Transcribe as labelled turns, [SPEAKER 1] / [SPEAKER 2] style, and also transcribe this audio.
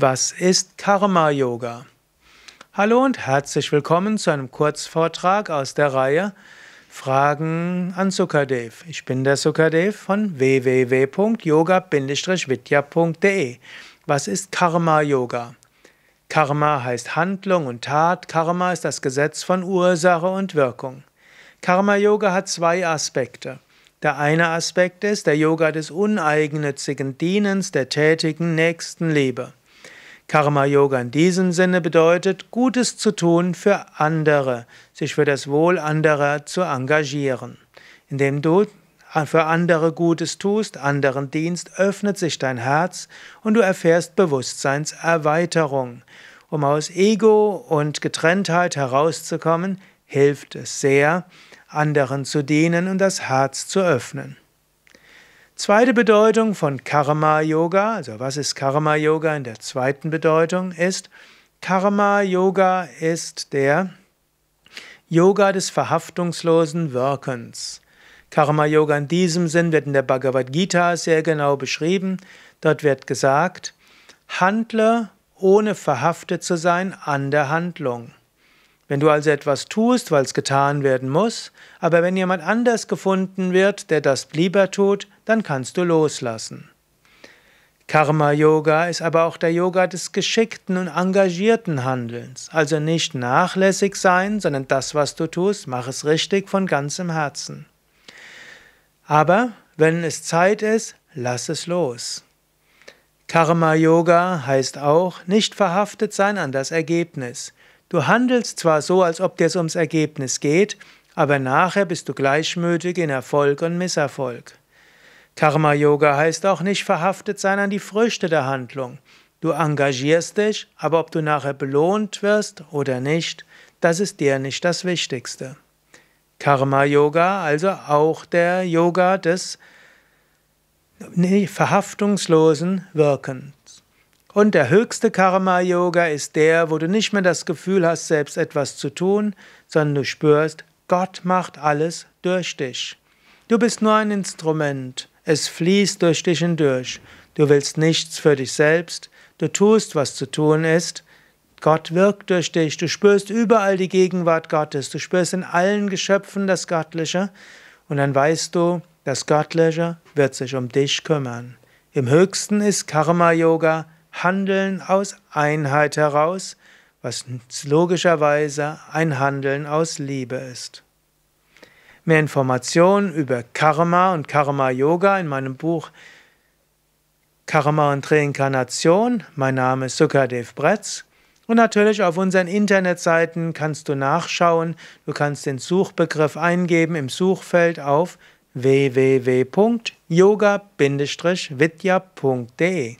[SPEAKER 1] Was ist Karma Yoga? Hallo und herzlich willkommen zu einem Kurzvortrag aus der Reihe Fragen an Sukadev. Ich bin der Sukadev von www.yoga-vidya.de. Was ist Karma Yoga? Karma heißt Handlung und Tat, Karma ist das Gesetz von Ursache und Wirkung. Karma Yoga hat zwei Aspekte. Der eine Aspekt ist der Yoga des uneigennützigen Dienens, der tätigen Nächstenliebe. Karma Yoga in diesem Sinne bedeutet, Gutes zu tun für andere, sich für das Wohl anderer zu engagieren. Indem du für andere Gutes tust, anderen dienst, öffnet sich dein Herz und du erfährst Bewusstseinserweiterung. Um aus Ego und Getrenntheit herauszukommen, hilft es sehr, anderen zu dienen und das Herz zu öffnen. Zweite Bedeutung von Karma Yoga, also was ist Karma Yoga in der zweiten Bedeutung, ist, Karma Yoga ist der Yoga des verhaftungslosen Wirkens. Karma Yoga in diesem Sinn wird in der Bhagavad Gita sehr genau beschrieben. Dort wird gesagt, handle ohne verhaftet zu sein an der Handlung. Wenn du also etwas tust, weil es getan werden muss, aber wenn jemand anders gefunden wird, der das lieber tut, dann kannst du loslassen. Karma Yoga ist aber auch der Yoga des geschickten und engagierten Handelns. Also nicht nachlässig sein, sondern das, was du tust, mach es richtig von ganzem Herzen. Aber wenn es Zeit ist, lass es los. Karma Yoga heißt auch, nicht verhaftet sein an das Ergebnis. Du handelst zwar so, als ob dir es ums Ergebnis geht, aber nachher bist du gleichmütig in Erfolg und Misserfolg. Karma Yoga heißt auch nicht verhaftet sein an die Früchte der Handlung. Du engagierst dich, aber ob du nachher belohnt wirst oder nicht, das ist dir nicht das Wichtigste. Karma Yoga, also auch der Yoga des verhaftungslosen Wirkens. Und der höchste Karma Yoga ist der, wo du nicht mehr das Gefühl hast, selbst etwas zu tun, sondern du spürst, Gott macht alles durch dich. Du bist nur ein Instrument. Es fließt durch dich hindurch. Du willst nichts für dich selbst. Du tust, was zu tun ist. Gott wirkt durch dich. Du spürst überall die Gegenwart Gottes. Du spürst in allen Geschöpfen das Göttliche. Und dann weißt du, das Göttliche wird sich um dich kümmern. Im höchsten ist Karma-Yoga Handeln aus Einheit heraus, was logischerweise ein Handeln aus Liebe ist. Mehr Informationen über Karma und Karma Yoga in meinem Buch Karma und Reinkarnation. Mein Name ist Sukadev Bretz. Und natürlich auf unseren Internetseiten kannst du nachschauen. Du kannst den Suchbegriff eingeben im Suchfeld auf www.yoga-vidya.de.